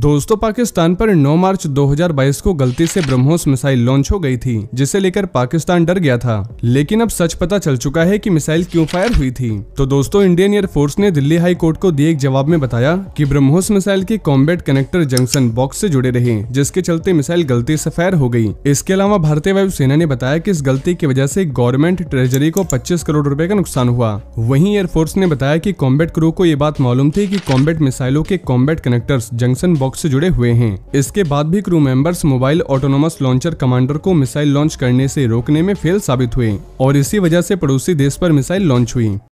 दोस्तों पाकिस्तान पर 9 मार्च 2022 को गलती से ब्रह्मोस मिसाइल लॉन्च हो गई थी जिसे लेकर पाकिस्तान डर गया था लेकिन अब सच पता चल चुका है कि मिसाइल क्यों फायर हुई थी तो दोस्तों इंडियन एयरफोर्स ने दिल्ली हाई कोर्ट को दिए एक जवाब में बताया कि ब्रह्मोस मिसाइल के कॉम्बेट कनेक्टर जंक्शन बॉक्स ऐसी जुड़े रहे जिसके चलते मिसाइल गलती ऐसी फायर हो गयी इसके अलावा भारतीय वायुसेना ने बताया की इस गलती की वजह ऐसी गवर्नमेंट ट्रेजरी को पच्चीस करोड़ रूपए का नुकसान हुआ वही एयरफोर्स ने बताया की कॉम्बेट क्रू को ये बात मालूम थी की कॉम्बेट मिसाइलों के कॉम्बेट कनेक्टर्स जंक्शन बॉक्स से जुड़े हुए हैं इसके बाद भी crew members mobile autonomous launcher commander को मिसाइल लॉन्च करने से रोकने में फेल साबित हुए और इसी वजह से पड़ोसी देश पर मिसाइल लॉन्च हुई